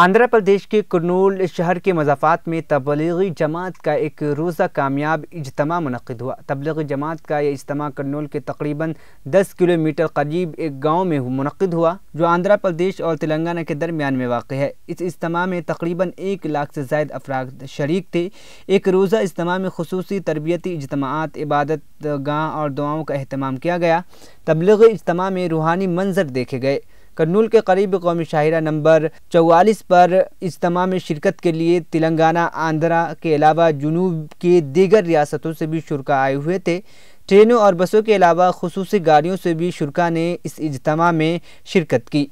आंध्र प्रदेश के कुरनूल शहर के मजाफात में तबलीगी जमात का एक रोज़ा कामयाब इजतम मनद हुआ तबलीगी जमात का यह इजतम कुरनूल के तकरीबन 10 किलोमीटर करीब एक गांव में मनद हुआ जो आंध्र प्रदेश और तेलंगाना के दरमियान में वाक़ है इस इजतम में तकरीबन एक लाख से जायद अफराद शरीक थे एक रोज़ा इजतम में खसूस तरबियती इजतमात इबादत गाह और दुआओं का अहतमाम किया गया तबलीगी इजतम में रूहानी मंजर देखे गए कर्नूल के करीब कौमी शाहरा नंबर चौवालीस पर इज्तम में शिरकत के लिए तेलंगाना आंध्रा के अलावा जुनूब के दीगर रियासतों से भी शुरा आए हुए थे ट्रेनों और बसों के अलावा खसूस गाड़ियों से भी शुरा ने इस इजतम में शिरकत की